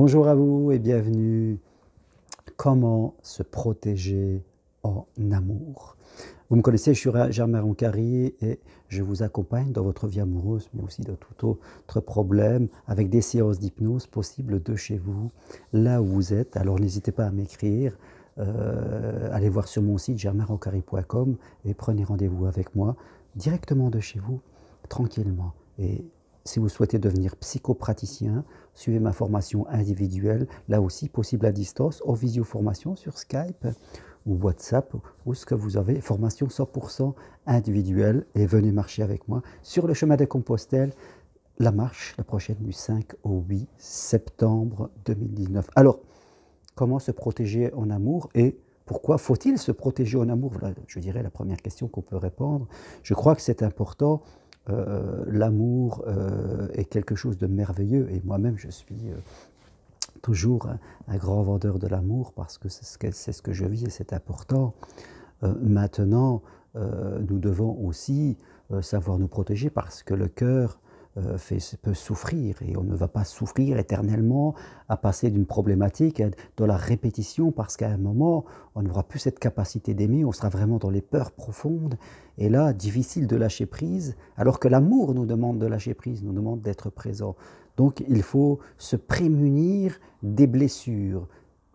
Bonjour à vous et bienvenue. Comment se protéger en amour Vous me connaissez, je suis Germain Roncari et je vous accompagne dans votre vie amoureuse, mais aussi dans tout autre problème, avec des séances d'hypnose possibles de chez vous, là où vous êtes. Alors n'hésitez pas à m'écrire. Euh, allez voir sur mon site germainroncari.com et prenez rendez-vous avec moi directement de chez vous, tranquillement. Et si vous souhaitez devenir psychopraticien, suivez ma formation individuelle, là aussi possible à distance, en visio-formation sur Skype ou WhatsApp ou ce que vous avez, formation 100% individuelle et venez marcher avec moi sur le chemin de Compostelle, la marche, la prochaine du 5 au 8 septembre 2019. Alors, comment se protéger en amour et pourquoi faut-il se protéger en amour voilà, Je dirais la première question qu'on peut répondre. Je crois que c'est important euh, l'amour euh, est quelque chose de merveilleux. Et moi-même, je suis euh, toujours un, grand vendeur de l'amour parce que c'est ce ce que je vis et c'est important. maintenant, nous devons aussi savoir nous protéger parce que le cœur euh, peut souffrir et on ne va pas souffrir éternellement à passer d'une problématique de la répétition parce qu'à un moment, on n'aura plus cette capacité d'aimer, on sera vraiment dans les peurs profondes et là, difficile de lâcher prise alors que l'amour nous demande de lâcher prise, nous demande d'être présent. Donc il faut se prémunir des blessures.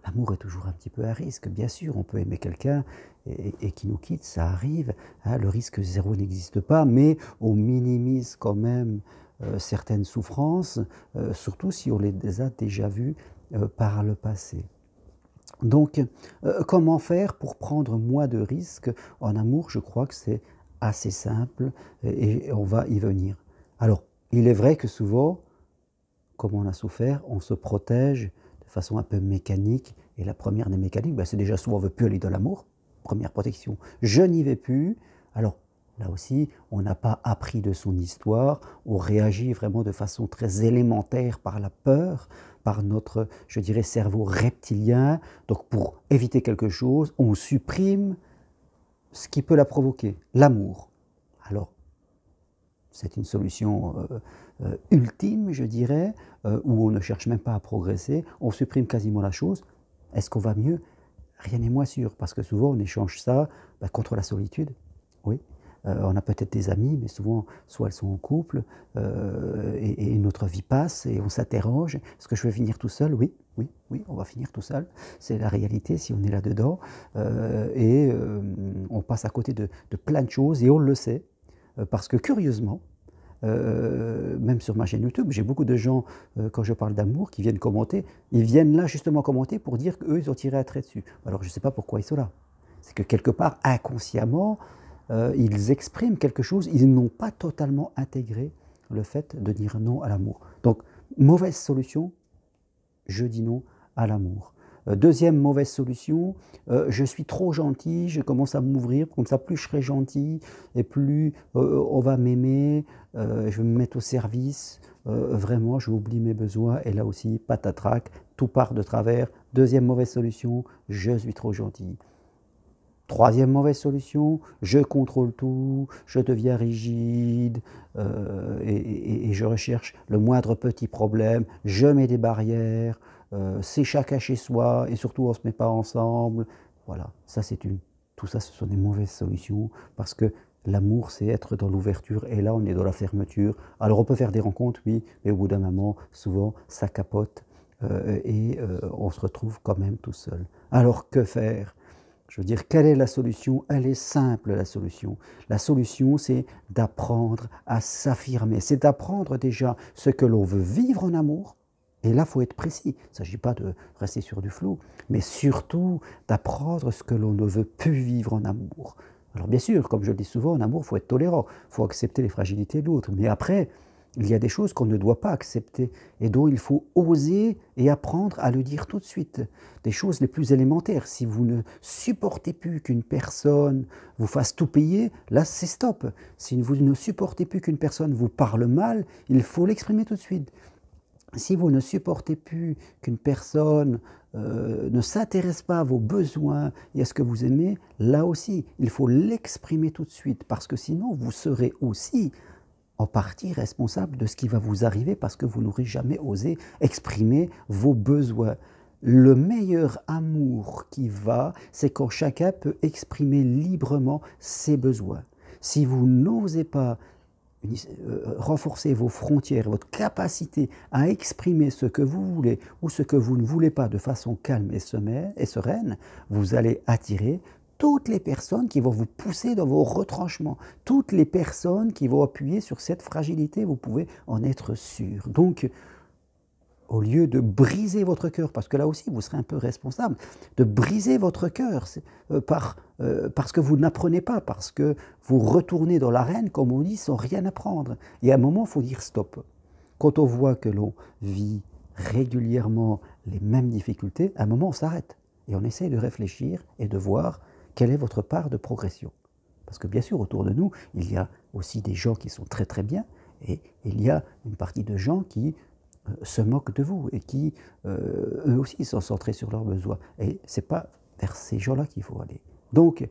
L'amour est toujours un petit peu à risque, bien sûr, on peut aimer quelqu'un et, qui nous quitte, ça arrive, hein, le risque zéro n'existe pas, mais on minimise quand même euh, certaines souffrances, euh, surtout si on les a déjà vues euh, par le passé. Donc, comment faire pour prendre moins de risques en amour Je crois que c'est assez simple et on va y venir. Alors, il est vrai que souvent, comme on a souffert, on se protège de façon un peu mécanique. Et la première des mécaniques, ben, c'est déjà souvent on ne veut plus aller de l'amour. Première protection, je n'y vais plus. Alors, Là aussi, on n'a pas appris de son histoire, on réagit vraiment de façon très élémentaire par la peur, par notre, je dirais, cerveau reptilien. Donc pour éviter quelque chose, on supprime ce qui peut la provoquer, l'amour. Alors, c'est une solution euh, euh, ultime, je dirais, euh, où on ne cherche même pas à progresser, on supprime quasiment la chose. Est-ce qu'on va mieux Rien n'est moins sûr, parce que souvent on échange ça bah, contre la solitude. Oui. Euh, on a peut-être des amis, mais souvent, soit elles sont en couple, euh, et, notre vie passe, et on s'interroge, est-ce que je vais finir tout seul Oui, oui, oui, on va finir tout seul. C'est la réalité si on est là-dedans. Euh, et on passe à côté de, plein de choses, et on le sait, parce que curieusement, même sur ma chaîne YouTube, j'ai beaucoup de gens, quand je parle d'amour, qui viennent commenter. Ils viennent là justement commenter pour dire qu'eux, ils ont tiré un trait dessus. Alors je ne sais pas pourquoi ils sont là. C'est que quelque part, inconsciemment, euh, ils expriment quelque chose, ils n'ont pas totalement intégré le fait de dire non à l'amour. Donc, mauvaise solution, je dis non à l'amour. Euh, deuxième mauvaise solution, euh, je suis trop gentil, je commence à m'ouvrir, comme ça plus je serai gentil et plus on va m'aimer, je vais me mettre au service, vraiment je oublie mes besoins et là aussi patatrac, tout part de travers. Deuxième mauvaise solution, je suis trop gentil, Troisième mauvaise solution, je contrôle tout, je deviens rigide euh, et, je recherche le moindre petit problème, je mets des barrières, euh, c'est chacun chez soi et surtout on ne se met pas ensemble. Voilà, ça c'est une... Tout ça ce sont des mauvaises solutions parce que L'amour, c'est être dans l'ouverture et là, on est dans la fermeture. Alors, on peut faire des rencontres, oui, mais au bout d'un moment, souvent, ça capote euh, et on se retrouve quand même tout seul. Alors, que faire je veux dire, quelle est la solution Elle est simple, la solution. La solution, c'est d'apprendre à s'affirmer. C'est d'apprendre déjà ce que l'on veut vivre en amour. Et là, il faut être précis. Il ne s'agit pas de rester sur du flou, mais surtout d'apprendre ce que l'on ne veut plus vivre en amour. Alors bien sûr, comme je le dis souvent, en amour, il faut être tolérant, il faut accepter les fragilités de l'autre. Mais après, il y a des choses qu'on ne doit pas accepter et dont il faut oser et apprendre à le dire tout de suite. Des choses les plus élémentaires. Si vous ne supportez plus qu'une personne vous fasse tout payer, là c'est stop. Si vous ne supportez plus qu'une personne vous parle mal, il faut l'exprimer tout de suite. Si vous ne supportez plus qu'une personne euh, ne s'intéresse pas à vos besoins et à ce que vous aimez, là aussi, il faut l'exprimer tout de suite, parce que sinon, vous serez aussi en partie responsable de ce qui va vous arriver parce que vous n'aurez jamais osé exprimer vos besoins. Le meilleur amour qui va, c'est quand chacun peut exprimer librement ses besoins. Si vous n'osez pas euh, renforcer vos frontières, votre capacité à exprimer ce que vous voulez ou ce que vous ne voulez pas de façon calme et sereine, vous allez attirer toutes les personnes qui vont vous pousser dans vos retranchements, toutes les personnes qui vont appuyer sur cette fragilité, vous pouvez en être sûr. Donc, au lieu de briser votre cœur, parce que là aussi vous serez un peu responsable, de briser votre cœur euh, euh, parce que vous n'apprenez pas, parce que vous retournez dans l'arène, comme on dit, sans rien apprendre. Et à un moment, il faut dire stop. Quand on voit que l'on vit régulièrement les mêmes difficultés, à un moment on s'arrête et on essaye de réfléchir et de voir quelle est votre part de progression Parce que bien sûr, autour de nous, il y a aussi des gens qui sont très très bien, et il y a une partie de gens qui euh, se moquent de vous et qui, euh, eux aussi, sont centrés sur leurs besoins. Et ce n'est pas vers ces gens-là qu'il faut aller. Donc,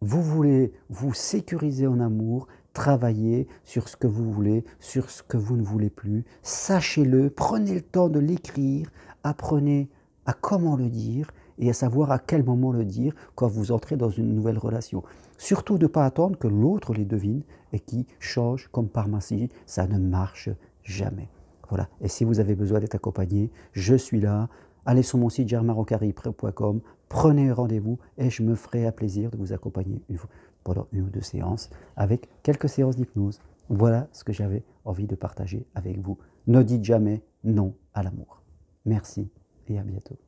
vous voulez vous sécuriser en amour, travailler sur ce que vous voulez, sur ce que vous ne voulez plus. Sachez-le, prenez le temps de l'écrire, apprenez à comment le dire et à savoir à quel moment le dire quand vous entrez dans une nouvelle relation. Surtout ne pas attendre que l'autre les devine et qui change comme par magie, ça ne marche jamais. Voilà. Et si vous avez besoin d'être accompagné, je suis là. Allez sur mon site germarocari.com, prenez rendez-vous et je me ferai un plaisir de vous accompagner pendant une ou deux séances avec quelques séances d'hypnose. Voilà ce que j'avais envie de partager avec vous. Ne dites jamais non à l'amour. Merci et à bientôt.